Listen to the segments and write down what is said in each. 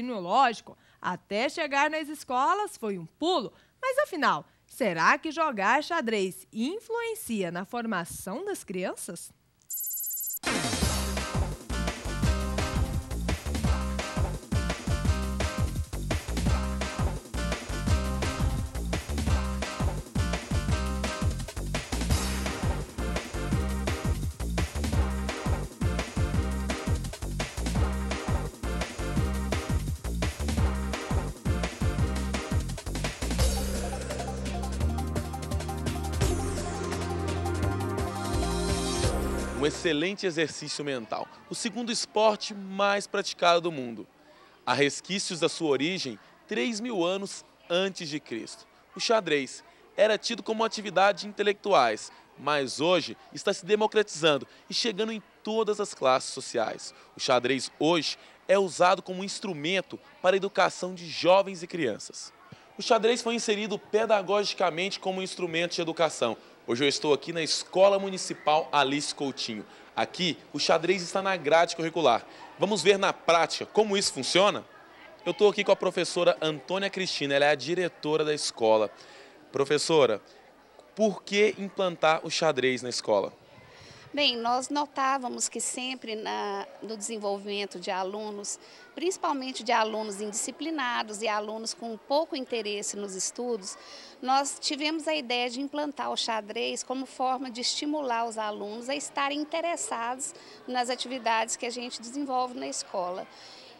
raciocínio até chegar nas escolas foi um pulo, mas afinal, será que jogar xadrez influencia na formação das crianças? um excelente exercício mental, o segundo esporte mais praticado do mundo. Há resquícios da sua origem 3 mil anos antes de Cristo. O xadrez era tido como atividade de intelectuais, mas hoje está se democratizando e chegando em todas as classes sociais. O xadrez hoje é usado como instrumento para a educação de jovens e crianças. O xadrez foi inserido pedagogicamente como instrumento de educação, Hoje eu estou aqui na Escola Municipal Alice Coutinho. Aqui, o xadrez está na grade curricular. Vamos ver na prática como isso funciona? Eu estou aqui com a professora Antônia Cristina, ela é a diretora da escola. Professora, por que implantar o xadrez na escola? Bem, nós notávamos que sempre na, no desenvolvimento de alunos, principalmente de alunos indisciplinados e alunos com pouco interesse nos estudos, nós tivemos a ideia de implantar o xadrez como forma de estimular os alunos a estarem interessados nas atividades que a gente desenvolve na escola.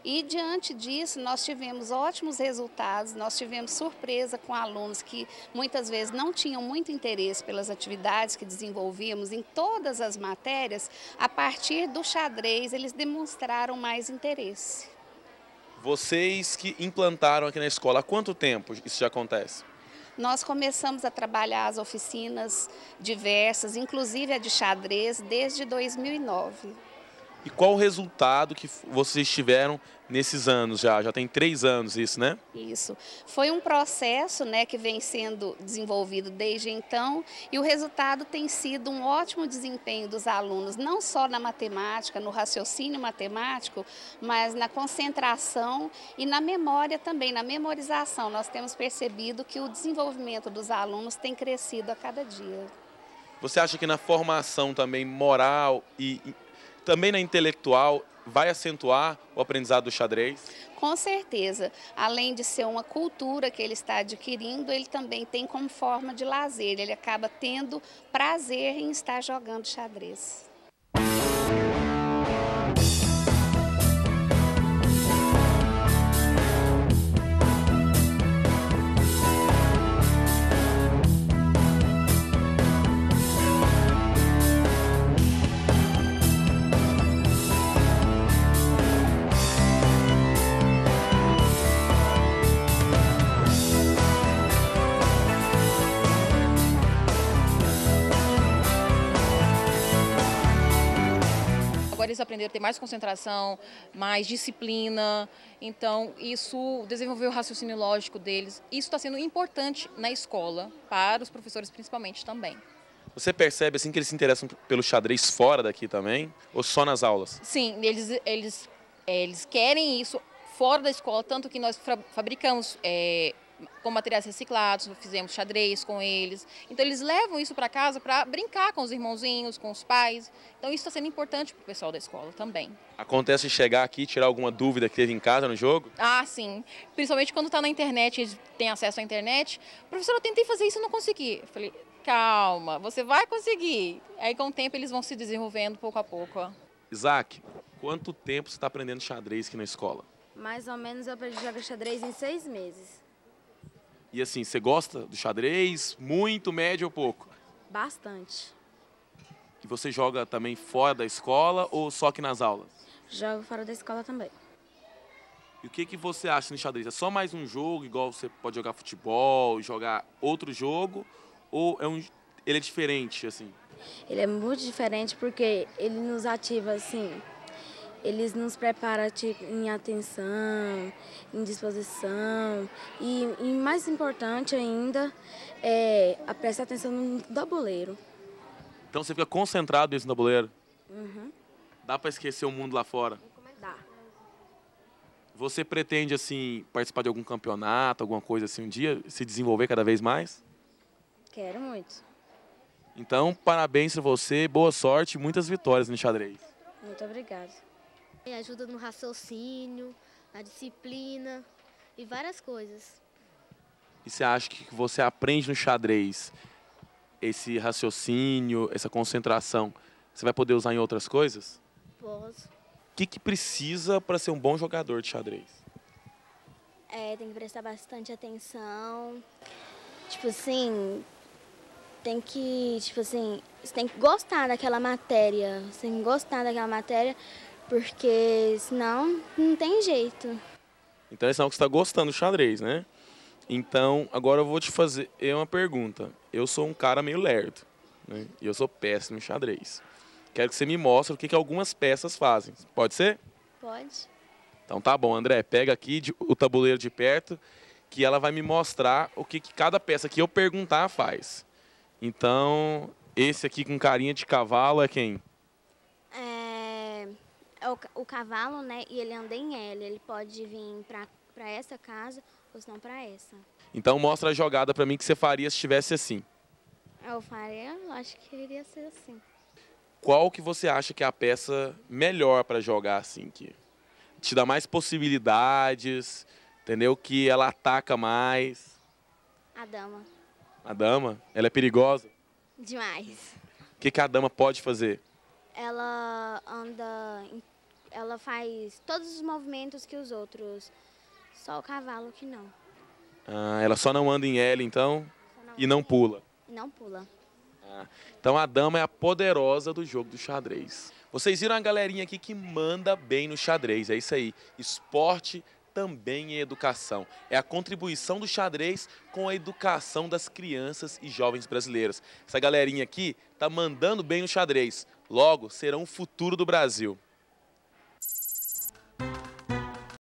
E diante disso, nós tivemos ótimos resultados, nós tivemos surpresa com alunos que muitas vezes não tinham muito interesse pelas atividades que desenvolvíamos em todas as matérias, a partir do xadrez eles demonstraram mais interesse. Vocês que implantaram aqui na escola, há quanto tempo isso já acontece? Nós começamos a trabalhar as oficinas diversas, inclusive a de xadrez, desde 2009. E qual o resultado que vocês tiveram nesses anos já? Já tem três anos isso, né? Isso. Foi um processo né, que vem sendo desenvolvido desde então e o resultado tem sido um ótimo desempenho dos alunos, não só na matemática, no raciocínio matemático, mas na concentração e na memória também, na memorização. Nós temos percebido que o desenvolvimento dos alunos tem crescido a cada dia. Você acha que na formação também moral e também na intelectual vai acentuar o aprendizado do xadrez? Com certeza. Além de ser uma cultura que ele está adquirindo, ele também tem como forma de lazer. Ele acaba tendo prazer em estar jogando xadrez. Agora eles aprenderam a ter mais concentração, mais disciplina. Então, isso desenvolveu o raciocínio lógico deles. Isso está sendo importante na escola, para os professores principalmente também. Você percebe assim que eles se interessam pelo xadrez fora daqui também? Ou só nas aulas? Sim, eles, eles, é, eles querem isso fora da escola, tanto que nós fabricamos é, com materiais reciclados, fizemos xadrez com eles. Então eles levam isso para casa para brincar com os irmãozinhos, com os pais. Então isso está sendo importante para o pessoal da escola também. Acontece chegar aqui e tirar alguma dúvida que teve em casa no jogo? Ah, sim. Principalmente quando está na internet, eles têm acesso à internet. Professora, eu tentei fazer isso e não consegui. Eu falei, calma, você vai conseguir. Aí com o tempo eles vão se desenvolvendo pouco a pouco. Ó. Isaac, quanto tempo você está aprendendo xadrez aqui na escola? Mais ou menos eu aprendi a jogar xadrez em seis meses. E assim, você gosta do xadrez? Muito, médio ou pouco? Bastante. E você joga também fora da escola ou só que nas aulas? Jogo fora da escola também. E o que, que você acha no xadrez? É só mais um jogo, igual você pode jogar futebol, jogar outro jogo? Ou é um, ele é diferente, assim? Ele é muito diferente porque ele nos ativa, assim, eles nos preparam tipo, em atenção, em disposição e, e mais importante ainda, é a prestar atenção no tabuleiro. Então você fica concentrado nesse tabuleiro? Uhum. Dá para esquecer o mundo lá fora? Dá. Você pretende, assim, participar de algum campeonato, alguma coisa assim, um dia? Se desenvolver cada vez mais? Quero muito. Então, parabéns para você, boa sorte e muitas vitórias no xadrez. Muito obrigada. E ajuda no raciocínio, na disciplina e várias coisas. E você acha que você aprende no xadrez esse raciocínio, essa concentração, você vai poder usar em outras coisas? Posso. O que, que precisa para ser um bom jogador de xadrez? É, tem que prestar bastante atenção. Tipo assim, tem que, tipo assim, você tem que gostar daquela matéria. Você tem que gostar daquela matéria porque senão não tem jeito. Então é sinal que você está gostando do xadrez, né? Então, agora eu vou te fazer uma pergunta. Eu sou um cara meio lerdo, né? E eu sou péssimo em xadrez. Quero que você me mostre o que, que algumas peças fazem. Pode ser? Pode. Então tá bom, André. Pega aqui de, o tabuleiro de perto, que ela vai me mostrar o que, que cada peça que eu perguntar faz. Então, esse aqui com carinha de cavalo é quem? É o, o cavalo, né? E ele anda em L. Ele pode vir para essa casa ou se não para essa. Então mostra a jogada para mim que você faria se estivesse assim. Eu faria, acho que iria ser assim. Qual que você acha que é a peça melhor para jogar assim? Que te dá mais possibilidades, entendeu? Que ela ataca mais. A dama. A dama? Ela é perigosa? Demais. O que, que a dama pode fazer? Ela anda em ela faz todos os movimentos que os outros, só o cavalo que não. Ah, ela só não anda em L, então, não e não pula? Não pula. Ah, então a dama é a poderosa do jogo do xadrez. Vocês viram a galerinha aqui que manda bem no xadrez, é isso aí. Esporte também é educação. É a contribuição do xadrez com a educação das crianças e jovens brasileiras. Essa galerinha aqui tá mandando bem no xadrez. Logo, serão o futuro do Brasil.